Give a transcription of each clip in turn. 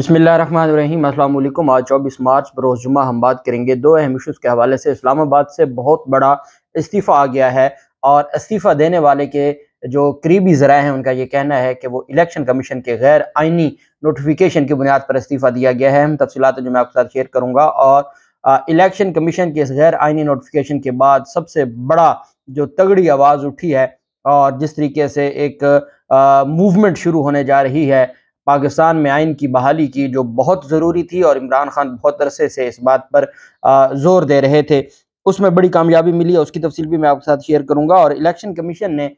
बसमिलीम अल्लाम आज चौबीस मार्च बरोज़ जुमा हम बात करेंगे दो अहम इशूज़ के हवाले से इस्लामाबाद से बहुत बड़ा इस्तीफ़ा आ गया है और इस्तीफ़ा देने वाले के जो करीबी ज़रा हैं उनका ये कहना है कि वो इलेक्शन कमीशन के गैर आइनी नोटिफिकेशन की बुनियाद पर इस्तीफ़ा दिया गया है हम तफसीत जो मैं आपके साथ शेयर करूँगा और इलेक्शन कमीशन के इस गैर आइनी नोटिफिकेशन के बाद सबसे बड़ा जो तगड़ी आवाज़ उठी है और जिस तरीके से एक मूवमेंट शुरू होने जा रही है पाकिस्तान में आइन की बहाली की जो बहुत ज़रूरी थी और इमरान खान बहुत अरसे से इस बात पर ज़ोर दे रहे थे उसमें बड़ी कामयाबी मिली है उसकी तफसील भी मैं आपके साथ शेयर करूँगा और इलेक्शन कमीशन ने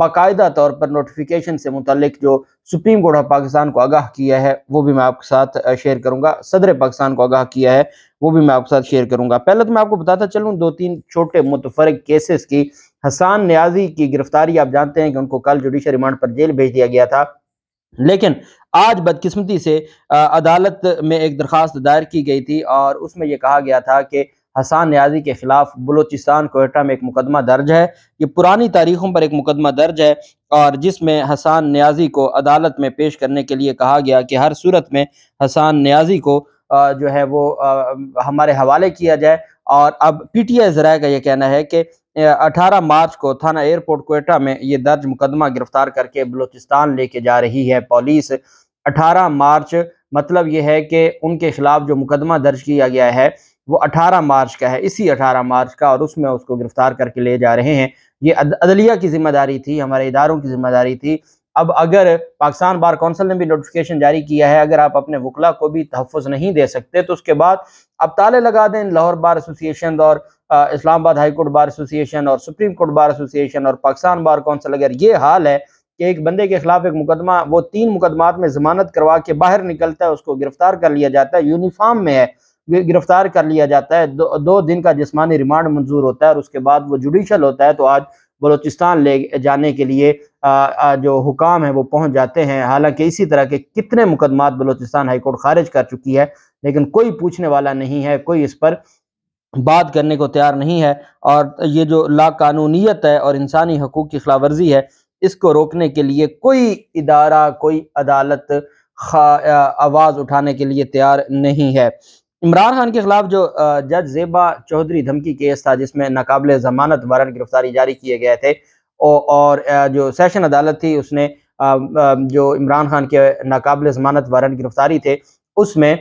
बाकायदा तौर पर नोटिफिकेशन से मुतलिक जो सुप्रीम कोर्ट ऑफ पाकिस्तान को आगाह किया है वो भी मैं आपके साथ शेयर करूंगा सदर पाकिस्तान को आगाह किया है वो भी मैं आपके साथ शेयर करूंगा पहले तो मैं आपको बताता चलूँ दो तीन छोटे मुतफरक केसेस की हसान न्याजी की गिरफ्तारी आप जानते हैं कि उनको कल जुडिशल रिमांड पर जेल भेज दिया गया था लेकिन आज बदकिस्मती से अदालत में एक दरख्वास्त दायर की गई थी और उसमें यह कहा गया था कि हसान न्याजी के खिलाफ बलोचिस्तान कोयटा में एक मुकदमा दर्ज है ये पुरानी तारीखों पर एक मुकदमा दर्ज है और जिसमें हसान न्याजी को अदालत में पेश करने के लिए कहा गया कि हर सूरत में हसान न्याजी को जो है वो हमारे हवाले किया जाए और अब पी टी आई जराए का ये कहना है कि 18 मार्च को थाना एयरपोर्ट कोयटा में ये दर्ज मुकदमा गिरफ्तार करके बलोचिस्तान लेके जा रही है पॉलिस 18 मार्च मतलब ये है कि उनके खिलाफ जो मुकदमा दर्ज किया गया है वो 18 मार्च का है इसी 18 मार्च का और उसमें उसको गिरफ्तार करके ले जा रहे हैं ये अद, अदलिया की जिम्मेदारी थी हमारे इदारों की जिम्मेदारी थी अब अगर पाकिस्तान बार कौंसिल ने भी नोटिफिकेशन जारी किया है अगर आप अपने वकला को भी तहफ़ नहीं दे सकते तो उसके बाद अब ताले लगा दें लाहौर बार एसोसिएशन और Islamabad high court bar association और सुप्रीम कोर्ट बार एसोसिएशन और पाकिस्तान बार कौंसिल अगर ये हाल है कि एक बंदे के खिलाफ एक मुकदमा वो तीन मुकदमात में जमानत करवा के बाहर निकलता है उसको गिरफ्तार कर लिया जाता है यूनिफॉर्म में है गिरफ्तार कर लिया जाता है दो, दो दिन का जिसमानी रिमांड मंजूर होता है और उसके बाद वो जुडिशल होता है तो आज बलोचिस्तान ले जाने के लिए आ, आ, जो हुकाम है वो पहुंच जाते हैं हालांकि इसी तरह के कितने मुकदमात बलोचिस्तान हाईकोर्ट खारिज कर चुकी है लेकिन कोई पूछने वाला नहीं है कोई इस पर बात करने को तैयार नहीं है और ये जो लाकानूनीत है और इंसानी हकूक़ की वर्जी है इसको रोकने के लिए कोई इदारा कोई अदालत आवाज़ उठाने के लिए तैयार नहीं है इमरान खान के खिलाफ जो जज जेबा चौधरी धमकी केस था जिसमें नाकबिल जमानत वारंट गिरफ्तारी जारी किए गए थे और जो सेशन अदालत थी उसने जो इमरान खान के नाकबिल जमानत वारंट गिरफ्तारी थे उसमें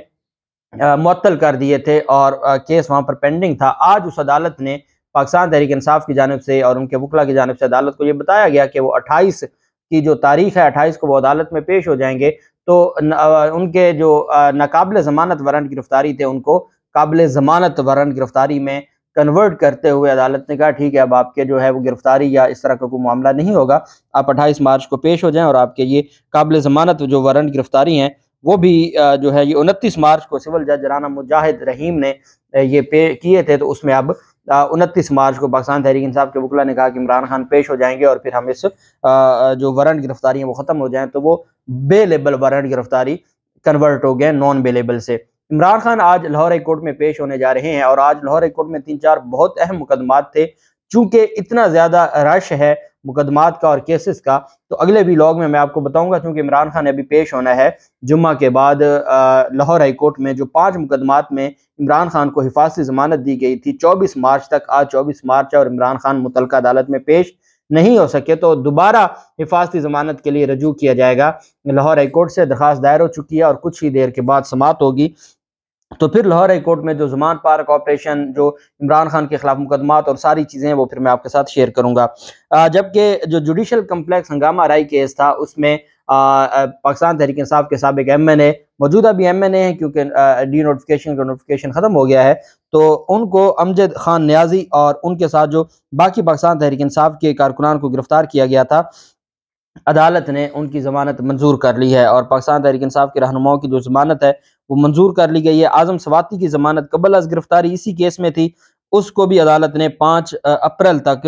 मअतल कर दिए थे और केस वहां पर पेंडिंग था आज उस अदालत ने पाकिस्तान तहरीक इंसाफ की जानब से और उनके वकला की जानब से अदालत को ये बताया गया कि वो अट्ठाईस की जो तारीख है अट्ठाईस को वो अदालत में पेश हो जाएंगे तो न, उनके जो नाकबिल ज़मानत वारंट गिरफ्तारी थे उनको काबिल ज़मानत वारंट गिरफ्तारी में कन्वर्ट करते हुए अदालत ने कहा ठीक है अब आपके जो है वो गिरफ्तारी या इस तरह का कोई मामला नहीं होगा आप अट्ठाईस मार्च को पेश हो जाएं और आपके ये काबिल ज़मानत जो वारंट गिरफ्तारी हैं वो भी जो है ये उनतीस मार्च को सिविल जज राना मुजाहिद रहीम ने ये पे किए थे तो उसमें अब उनतीस मार्च को पाकिस्तान तहरीक इंसाफ के वकला ने कहा कि इमरान खान पेश हो जाएंगे और फिर हम इस जो वारंट गिरफ्तारी है वो ख़त्म हो जाए तो वो बेलेबल वारंट गिरफ्तारी कन्वर्ट हो गए नॉन बेलेबल से इमरान खान आज लाहौर हाई कोर्ट में पेश होने जा रहे हैं और आज लाहौर हाई कोर्ट में तीन चार बहुत अहम मुकदमात थे चूंकि इतना ज़्यादा रश है मुकदमात का और केसेस का तो अगले भी लॉग में मैं आपको बताऊंगा क्योंकि इमरान खान अभी पेश होना है जुम्मा के बाद लाहौर हाई कोर्ट में जो पांच मुकदमात में इमरान खान को हिफाजती जमानत दी गई थी 24 मार्च तक आज 24 मार्च और इमरान खान मुतल अदालत में पेश नहीं हो सके तो दोबारा हिफाजती जमानत के लिए रजू किया जाएगा लाहौर हाईकोर्ट से दरखास्त दायर हो चुकी है और कुछ ही देर के बाद समाप्त होगी तो फिर लाहौर हाईकोर्ट में जो जुमान पार्क ऑपरेशन जो इमरान खान के खिलाफ मुकदमा और सारी चीज़ें वो फिर मैं आपके साथ शेयर करूँगा जबकि जो जुडिशल कम्प्लेक्स हंगामा राय केस था उसमें पाकिस्तान तहरीक इंसाफ के सबक एम एन ए मौजूदा भी एम एन ए है क्योंकि डी नोटिफिकेशन का नोटिफिकेशन ख़त्म हो गया है तो उनको अमजद खान न्याजी और उनके साथ जो बाकी पाकिस्तान तहरीक इंसाफ के कारकुनान को गिरफ्तार किया गया था अदालत ने उनकी ज़मानत मंजूर कर ली है और पाकिस्तान तहरीक इंसाफ के रहनुमाओं की जो ज़मानत है वो मंजूर कर ली गई है आजम सवाती की जमानत कबल अज गिरफ्तारी इसी केस में थी उसको भी अदालत ने पाँच अप्रैल तक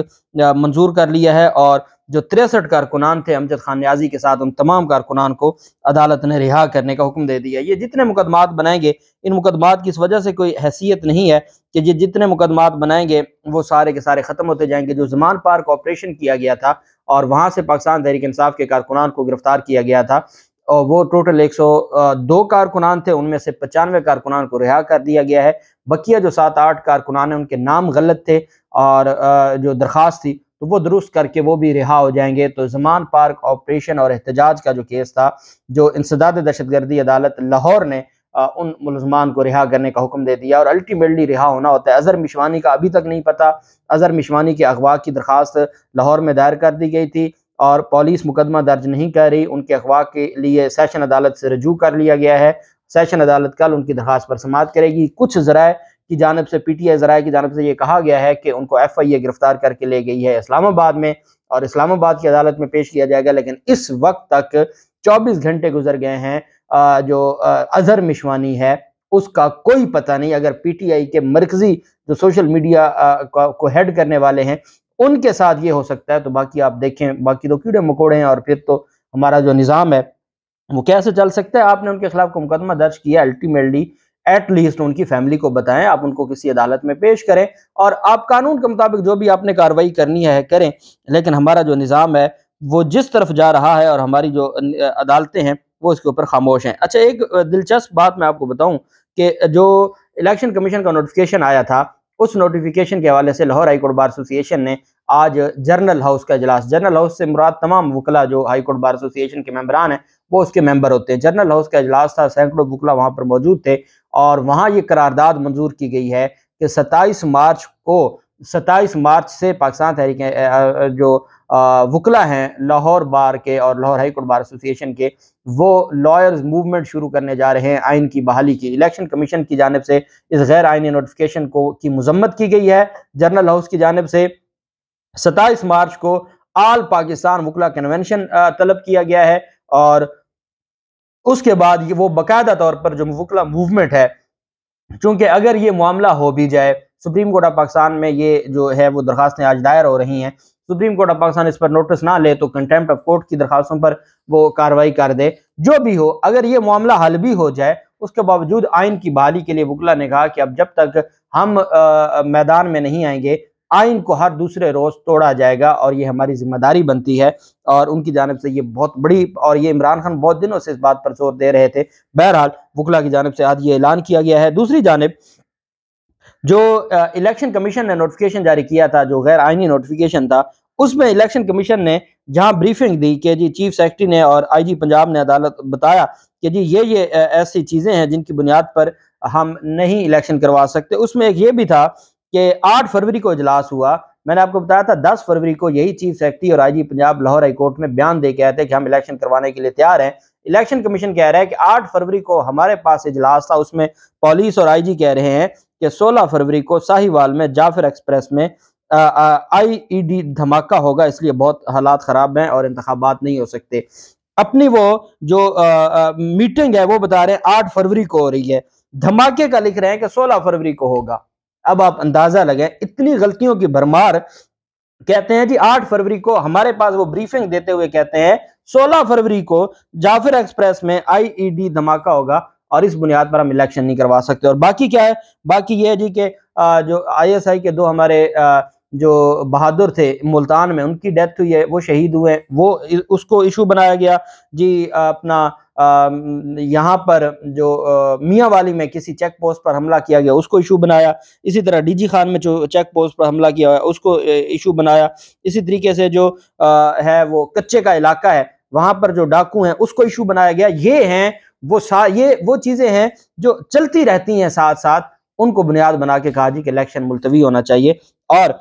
मंजूर कर लिया है और जो तिरसठ कारकुनान थे अमजद खान न्याजी के साथ उन तमाम कारकुनान को अदालत ने रिहा करने का हुक्म दे दिया ये जितने मुकदमात बनाएंगे इन मुकदमात की इस वजह से कोई हैसियत नहीं है कि ये जितने मुकदमात बनाएंगे वो सारे के सारे ख़त्म होते जाएंगे जो जमान पार्क ऑपरेशन किया गया था और वहाँ से पाकिस्तान तहरीक इंसाफ के कारकुनान को गिरफ्तार किया गया था और वो टोटल 102 कारकुनान थे उनमें से पचानवे कारकुनान को रिहा कर दिया गया है बकिया जो सात आठ कारकुनान हैं उनके नाम गलत थे और जो दरख्वास्त थी तो वो दुरुस्त करके वो भी रिहा हो जाएंगे तो जमान पार्क ऑपरेशन और एहतजाज का जो केस था जो इंसदाद दहशतगर्दी अदालत लाहौर ने आ, उन मुलजमान को रिहा करने का हुक्म दे दिया और अल्टीमेटली रिहा होना होता है अजहर मिशवानी का अभी तक नहीं पता अजहर मिशवानी के अगवा की दरख्वास्त लाहौर में दायर कर दी गई थी और पुलिस मुकदमा दर्ज नहीं कर रही उनके अखवा के लिए सेशन अदालत से रजू कर लिया गया है सेशन अदालत कल उनकी दरख्वास्त पर समात करेगी कुछ जराए की जानब से पी टी आई जराये की जानब से ये कहा गया है कि उनको एफ आई ए गिरफ्तार करके ले गई है इस्लामाबाद में और इस्लामाबाद की अदालत में पेश किया जाएगा लेकिन इस वक्त तक चौबीस घंटे गुजर गए हैं जो अजहर मिशवानी है उसका कोई पता नहीं अगर पीटीआई के मरकजी जो सोशल मीडिया को हेड करने वाले हैं उनके साथ ये हो सकता है तो बाकी आप देखें बाकी तो कीड़े मकोड़े हैं और फिर तो हमारा जो निज़ाम है वो कैसे चल सकता है आपने उनके खिलाफ को मुकदमा दर्ज किया अल्टीमेटली एटलीस्ट उनकी फैमिली को बताएं आप उनको किसी अदालत में पेश करें और आप कानून के मुताबिक जो भी आपने कार्रवाई करनी है करें लेकिन हमारा जो निज़ाम है वो जिस तरफ जा रहा है और हमारी जो अदालतें हैं वो इसके ऊपर खामोश हैं अच्छा एक दिलचस्प बात मैं आपको बताऊं कि जो इलेक्शन कमीशन का नोटिफिकेशन आया था उस नोटिफिकेशन के हवाले से लाहौर हाईकोर्ट बार एसोसिएशन ने आज जर्नल हाउस का इजलास जर्नल हाउस से मुराद तमाम वकला जो हाईकोर्ट बार एसोसिएशन के मेम्बरान है वो उसके मेंबर होते हैं जर्नल हाउस का इजलास था सैकड़ों वकला वहाँ पर मौजूद थे और वहाँ ये करारदाद मंजूर की गई है कि सत्ताईस मार्च को सत्ताईस मार्च से पाकिस्तान तहरीक जो वकला हैं लाहौर बार के और Lahore high court bar association के वो लॉयर्स मूवमेंट शुरू करने जा रहे हैं आइन की बहाली की इलेक्शन कमीशन की जानब से इस गैर आइनी नोटिफिकेशन को की मजम्मत की गई है जनरल हाउस की जानब से सताईस मार्च को आल पाकिस्तान वकला कन्वेंशन तलब किया गया है और उसके बाद ये वो बाकायदा तौर पर जो वकला मूवमेंट है चूंकि अगर ये मामला हो भी जाए सुप्रीम कोर्ट ऑफ पाकिस्तान में ये जो है वो दरखास्तें आज दायर हो रही हैं सुप्रीम कोर्ट ऑफ पाकिस्तान इस पर नोटिस ना ले तो कंटेम्प्ट ऑफ कोर्ट की दरखास्तों पर वो कार्रवाई कर दे जो भी हो अगर ये मामला हल भी हो जाए उसके बावजूद आइन की बहाली के लिए वकला ने कहा कि अब जब तक हम आ, मैदान में नहीं आएंगे आइन को हर दूसरे रोज तोड़ा जाएगा और ये हमारी जिम्मेदारी बनती है और उनकी जानब से ये बहुत बड़ी और ये इमरान खान बहुत दिनों से इस बात पर जोर दे रहे थे बहरहाल वकला की जानब से आज ये ऐलान किया गया है दूसरी जानब जो इलेक्शन कमीशन ने नोटिफिकेशन जारी किया था जो गैर आइनी नोटिफिकेशन था उसमें इलेक्शन कमीशन ने जहां ब्रीफिंग दी कि जी चीफ सेक्रेटरी ने और आईजी पंजाब ने अदालत बताया कि जी ये ये ऐसी चीज़ें हैं जिनकी बुनियाद पर हम नहीं इलेक्शन करवा सकते उसमें एक ये भी था कि आठ फरवरी को इजलास हुआ मैंने आपको बताया था दस फरवरी को यही चीफ सेक्रेटरी और आई पंजाब लाहौर हाईकोर्ट में बयान दे के आए थे कि हम इलेक्शन करवाने के लिए तैयार है इलेक्शन कमीशन कह रहा है कि आठ फरवरी को हमारे पास इजलास था उसमें पुलिस और आईजी कह रहे हैं कि 16 फरवरी को साहिवाल में जाफर एक्सप्रेस में आईईडी e धमाका होगा इसलिए बहुत हालात ख़राब हैं और इंतबात नहीं हो सकते अपनी वो जो आ, आ, मीटिंग है वो बता रहे हैं आठ फरवरी को हो रही है धमाके का लिख रहे हैं कि सोलह फरवरी को होगा अब आप अंदाज़ा लगे इतनी गलतियों की भरमार कहते हैं जी आठ फरवरी को हमारे पास वो ब्रीफिंग देते हुए कहते हैं सोलह फरवरी को जाफिर एक्सप्रेस में आईईडी e धमाका होगा और इस बुनियाद पर हम इलेक्शन नहीं करवा सकते और बाकी क्या है बाकी ये है जी के जो आईएसआई के दो हमारे जो बहादुर थे मुल्तान में उनकी डेथ हुई है वो शहीद हुए वो उसको इशू बनाया गया जी अपना यहाँ पर जो मियाँ वाली में किसी चेक पोस्ट पर हमला किया गया उसको इशू बनाया इसी तरह डीजी खान में जो चेक पोस्ट पर हमला किया हुआ उसको इशू बनाया इसी तरीके से जो है वो कच्चे का इलाका है वहां पर जो डाकू हैं उसको इशू बनाया गया ये हैं वो सा ये वो चीजें हैं जो चलती रहती हैं साथ साथ उनको बुनियाद बना के कहा जी कि इलेक्शन मुलतवी होना चाहिए और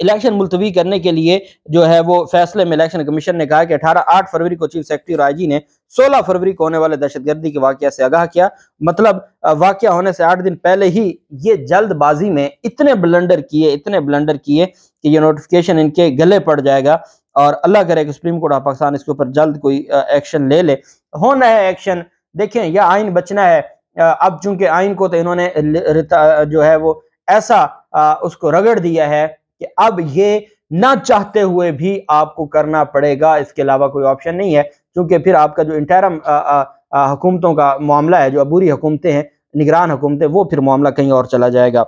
इलेक्शन मुलतवी करने के लिए जो है वो फैसले में इलेक्शन कमीशन ने कहा कि 18 आठ फरवरी को चीफ सेक्रेटरी और आईजी ने 16 फरवरी को होने वाले दहशतगर्दी के वाक़ से आगाह किया मतलब वाक्य होने से आठ दिन पहले ही ये जल्दबाजी में इतने ब्लंडर किए इतने ब्लंडर किए कि ये नोटिफिकेशन इनके गले पड़ जाएगा और अल्लाह करे कि सुप्रीम कोर्ट ऑफ पाकिस्तान इसके ऊपर जल्द कोई एक्शन ले ले होना है एक्शन देखें यह आइन बचना है अब चूंकि आइन को तो इन्होंने जो है वो ऐसा उसको रगड़ दिया है कि अब ये ना चाहते हुए भी आपको करना पड़ेगा इसके अलावा कोई ऑप्शन नहीं है क्योंकि फिर आपका जो इंटरम हुकूमतों का मामला है जो अबूरी हुकूमतें हैं निगरान हुकूमतें वो फिर मामला कहीं और चला जाएगा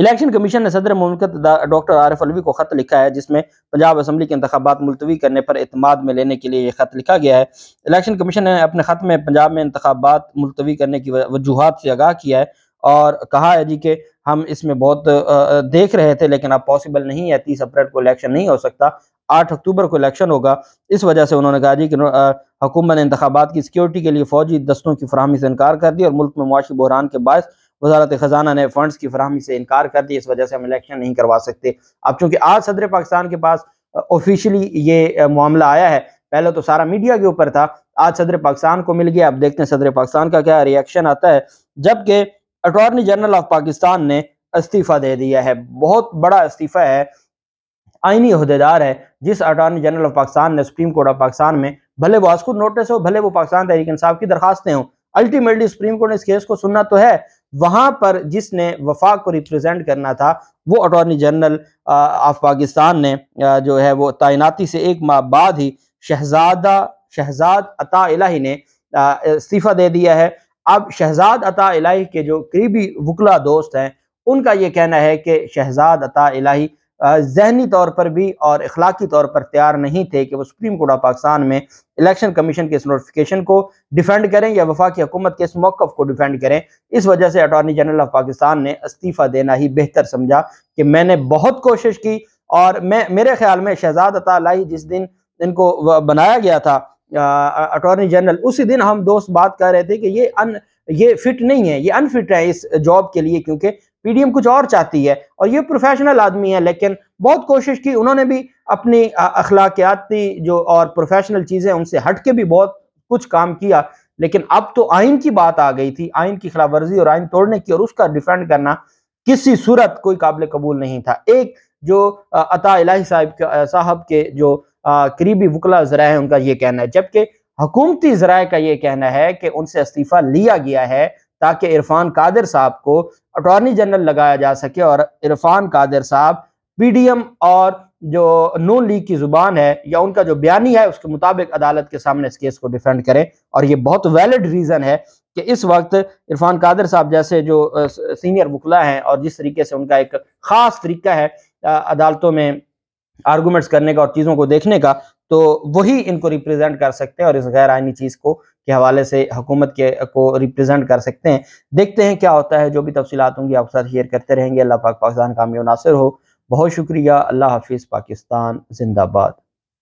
इलेक्शन कमीशन ने सदर मुमलकत डॉक्टर आरिफ अलवी को खत लिखा है जिसमें पंजाब असम्बली के इंतबात मुलतवी करने पर अतमाद में लेने के लिए यह खत लिखा गया है इलेक्शन कमीशन ने अपने खत में पंजाब में इंतबात मुलतवी करने की वजूहत से आगाह किया है और कहा है जी कि हम इसमें बहुत देख रहे थे लेकिन अब पॉसिबल नहीं है तीस अप्रैल को इलेक्शन नहीं हो सकता आठ अक्टूबर को इलेक्शन होगा इस वजह से उन्होंने कहा जी कि हुकूमत ने इंतबात की सिक्योरिटी के लिए फौजी दस्तों की फरहमी से इनकार कर दी और मुल्क में मुआशी बहरान के बायस वजारत ख़जाना ने फंड की फरहमी से इनकार कर दी इस वजह से हम इलेक्शन नहीं करवा सकते अब चूंकि आज सदर पाकिस्तान के पास ऑफिशियली ये मामला आया है पहले तो सारा मीडिया के ऊपर था आज सदर पाकिस्तान को मिल गया अब देखते हैं सदर पाकिस्तान का क्या रिएक्शन आता है जबकि अटॉर्नी जनरल ऑफ पाकिस्तान ने इस्तीफ़ा दे दिया है बहुत बड़ा इस्तीफ़ा है आइनी अहदेदार है जिस अटॉर्नी जनरल ऑफ पाकिस्तान ने सुप्रीम कोर्ट ऑफ पाकिस्तान में भले वो आस्कुर नोटिस हो भले वो पाकिस्तान तहरीक इंसाफ की दरखास्तें हो अल्टीमेटली सुप्रीम कोर्ट ने इस केस को सुनना तो है वहां पर जिसने वफाक को रिप्रेजेंट करना था वो अटॉर्नी जनरल ऑफ पाकिस्तान ने आ, जो है वो तैनाती से एक माह बाद ही शहजादा शहजाद अता इलाही ने इस्तीफ़ा दे दिया है अब शहजाद अता इलाही के जो करीबी वकला दोस्त हैं उनका ये कहना है कि शहजाद अता इलाही जहनी तौर पर भी और अखलाकी तौर पर तैयार नहीं थे कि वो सुप्रीम कोर्ट ऑफ पाकिस्तान में इलेक्शन कमीशन के इस नोटिफिकेशन को डिफेंड करें या वफाकी हुकूमत के इस मौकफ़ को डिफेंड करें इस वजह से अटॉर्नी जनरल ऑफ पाकिस्तान ने इस्तीफ़ा देना ही बेहतर समझा कि मैंने बहुत कोशिश की और मैं मेरे ख्याल में शहजाद अतालाई जिस दिन इनको बनाया गया था अटॉर्नी जनरल उसी दिन हम दोस्त बात कर रहे थे कि ये अन ये फिट नहीं है ये अनफिट है इस जॉब के लिए क्योंकि पीडीएम कुछ और चाहती है और ये प्रोफेशनल आदमी है लेकिन बहुत कोशिश की उन्होंने भी अपनी अखलाकियाती जो और प्रोफेशनल चीज़ें उनसे हट के भी बहुत कुछ काम किया लेकिन अब तो आइन की बात आ गई थी आइन की खिलाफ वर्जी और आइन तोड़ने की और उसका डिफेंड करना किसी सूरत कोई काबिल कबूल नहीं था एक जो अता इलाही साहब साहब के जो करीबी वकला जरा है उनका ये कहना है जबकि हकूमती जराए का ये कहना है कि उनसे इस्तीफ़ा लिया गया है ताकि इरफान कादिर साहब को अटॉर्नी जनरल लगाया जा सके और इरफान कादिर साहब पीडीएम और जो नून लीग की जुबान है या उनका जो बयानी है उसके मुताबिक अदालत के सामने इस केस को डिफेंड करें और ये बहुत वैलिड रीज़न है कि इस वक्त इरफान कादर साहब जैसे जो सीनियर वकला हैं और जिस तरीके से उनका एक ख़ास तरीका है अदालतों में आर्गूमेंट्स करने का और चीज़ों को देखने का तो वही इनको रिप्रेजेंट कर सकते हैं और इस गैर आयनी चीज़ को के हवाले से हुकूमत के को रिप्रेजेंट कर सकते हैं देखते हैं क्या होता है जो भी तफसीत होंगी आप साथ शेयर करते रहेंगे अल्लाह पाक पाकिस्तान कामयाब नासिर हो बहुत शुक्रिया अल्लाह हाफिज़ पाकिस्तान जिंदाबाद